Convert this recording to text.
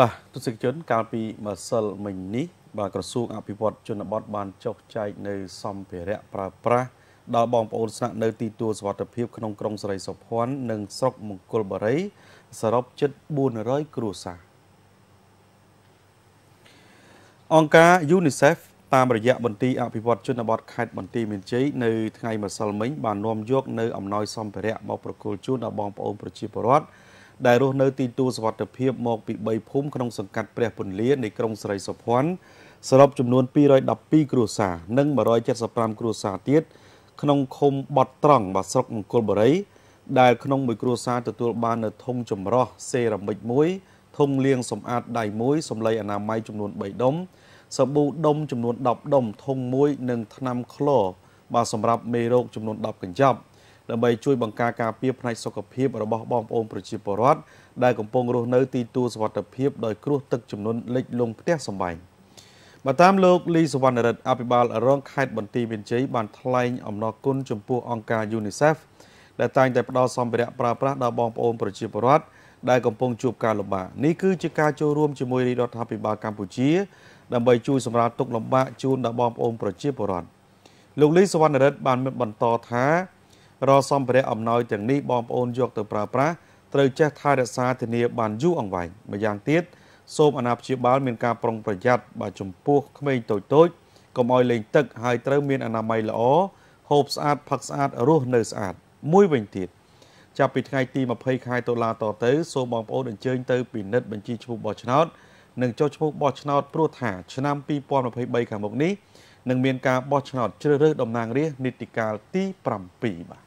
បាទទស្សនិកជនកាលពីម្សិលមិញនេះបាទក្រសួងអភិវឌ្ឍជនបទបានចុះចែកនៅសម្ភារៈប្រើប្រាស់ដល់បងប្អូនស្នាក់នៅទីទួលសុវត្ថិភាពក្នុងក្រុងសរីសុភ័ណ្ឌនិងស្រុកមង្គលបរីសរុបជិត400គ្រួសារអង្គការ UNICEF តាមរយៈបន្ទីអភិវឌ្ឍជនបទខេត្តបន្ទាយមានជ័យនៅថ្ងៃម្សិលមិញបាននាំយកនៅអំណោយសម្ភារៈមកប្រគល់ជូនដល់បងប្អូនប្រជាពលរដ្ឋដែលរស់នៅទីទួលសវត្ថភាពមកពី3ភូមិក្នុងសង្កាត់ព្រះពន្លានៃក្រុងស្រីសុភ័ណ្ឌសរុបចំនួន212គ្រួសារនិង175គ្រួសារទៀតក្នុងឃុំបត់ត្រង់បាទស្រុកមង្គលបុរីដែលក្នុងមួយគ្រួសារទទួលបាននៅធុងចម្រោះសេរ៉ាមិចមួយធុងលាង សម្អាតដៃមួយសម្លីអនាម័យចំនួន3ដុំសាប៊ូដុំចំនួន10ដុំធុងមួយនិងថ្នាំក្លបាទសម្រាប់មេរោគចំនួន10កញ្ចប់ដើម្បីជួយបង្ការការពារផ្នែកសុខភាពរបស់បងប្អូនប្រជាពលរដ្ឋដែលកំពុងរស់នៅទីទួលសុវត្ថិភាពដោយគ្រោះទឹកជំនន់លិចលង់ផ្ទះសម្បែងបើតាមលោកលីសវណ្ណរិទ្ធអភិបាលរងខេត្តបន្ទាយមានជ័យបានថ្លែងអំណរគុណចំពោះអង្គការ UNICEF ដែលតែងតែផ្ដល់សម្ភារៈប្រើប្រាស់ដល់បងប្អូនប្រជាពលរដ្ឋដែលកំពុងជួបការលំបាកនេះគឺជាការចូលរួមជាមួយរាជរដ្ឋាភិបាលកម្ពុជាដើម្បីជួយសម្រាលទុកលំបាកជូនដល់បងប្អូនប្រជាពលរដ្ឋលោកលីសវណ្ណរិទ្ធបានបន្តថារាល់សម្ភារៈអំណោយទាំងនេះបងប្អូនយកទៅប្រើប្រាស់ត្រូវចេះថែរក្សាធានាបានយូរអង្វែងម្យ៉ាងទៀតសូមអាណាព្យាបាលមានការប្រុងប្រយ័ត្នបើចំពោះក្មេងតូចតូចកុំឲ្យលេងទឹកហើយត្រូវមានអនាម័យល្អហូបស្អាតផឹកស្អាតរស់នៅស្អាត មួយវិញទៀតចាប់ពីថ្ងៃទី20ខែតុលាតទៅ សូមបងប្អូនអញ្ជើញទៅពិនិត្យបញ្ជីឈ្មោះបោះឆ្នោតនិងចុះឈ្មោះបោះឆ្នោតព្រោះថា ឆ្នាំ2023ខាងមុខនេះនឹងមានការបោះឆ្នោតជ្រើសរើសតំណាងរាស្ត្រនីតិកាលទី7បាទ